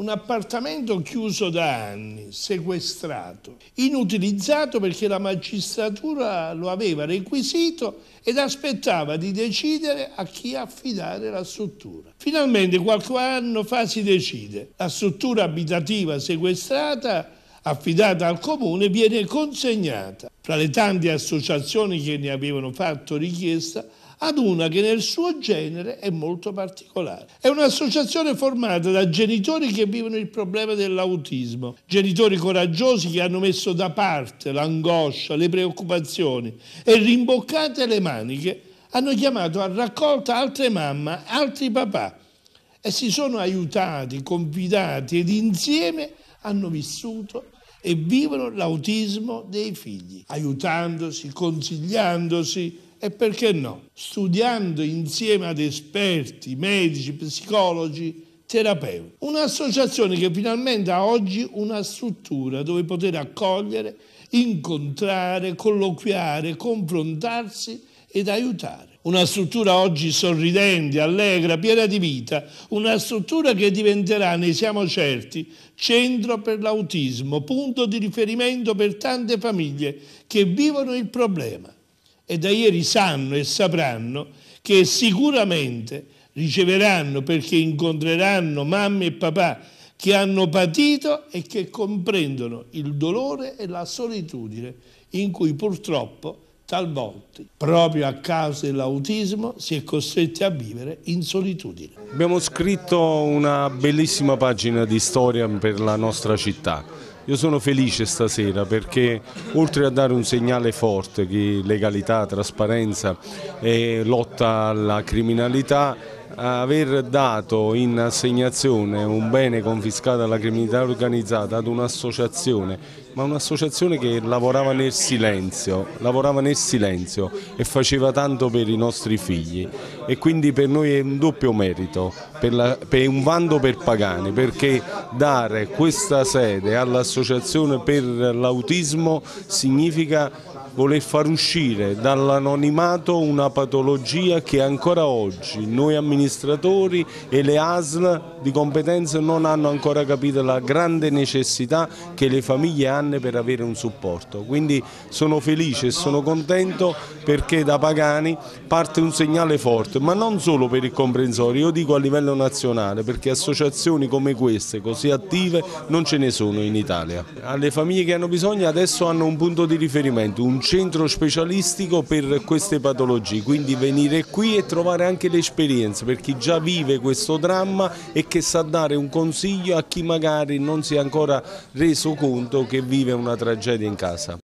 un appartamento chiuso da anni, sequestrato, inutilizzato perché la magistratura lo aveva requisito ed aspettava di decidere a chi affidare la struttura. Finalmente qualche anno fa si decide, la struttura abitativa sequestrata affidata al comune viene consegnata, fra le tante associazioni che ne avevano fatto richiesta, ad una che nel suo genere è molto particolare. È un'associazione formata da genitori che vivono il problema dell'autismo, genitori coraggiosi che hanno messo da parte l'angoscia, le preoccupazioni e rimboccate le maniche hanno chiamato a raccolta altre mamme, altri papà e si sono aiutati, confidati ed insieme hanno vissuto e vivono l'autismo dei figli, aiutandosi, consigliandosi e perché no, studiando insieme ad esperti, medici, psicologi, terapeuti. Un'associazione che finalmente ha oggi una struttura dove poter accogliere, incontrare, colloquiare, confrontarsi ed aiutare una struttura oggi sorridente, allegra, piena di vita, una struttura che diventerà, ne siamo certi, centro per l'autismo, punto di riferimento per tante famiglie che vivono il problema e da ieri sanno e sapranno che sicuramente riceveranno perché incontreranno mamme e papà che hanno patito e che comprendono il dolore e la solitudine in cui purtroppo Talvolta, proprio a causa dell'autismo, si è costretti a vivere in solitudine. Abbiamo scritto una bellissima pagina di storia per la nostra città. Io sono felice stasera perché oltre a dare un segnale forte di legalità, trasparenza e lotta alla criminalità, aver dato in assegnazione un bene confiscato alla criminalità organizzata ad un'associazione, ma un'associazione che lavorava nel, silenzio, lavorava nel silenzio, e faceva tanto per i nostri figli e quindi per noi è un doppio merito, per la, per un vanto per Pagani, perché dare questa sede all'associazione per l'autismo significa voler far uscire dall'anonimato una patologia che ancora oggi noi amministratori e le ASL di competenza non hanno ancora capito la grande necessità che le famiglie hanno per avere un supporto. Quindi sono felice e sono contento perché da Pagani parte un segnale forte, ma non solo per il comprensorio, io dico a livello nazionale perché associazioni come queste così attive non ce ne sono in Italia. Alle famiglie che hanno bisogno adesso hanno un punto di riferimento, un centro specialistico per queste patologie, quindi venire qui e trovare anche l'esperienza per chi già vive questo dramma e che sa dare un consiglio a chi magari non si è ancora reso conto che vive una tragedia in casa.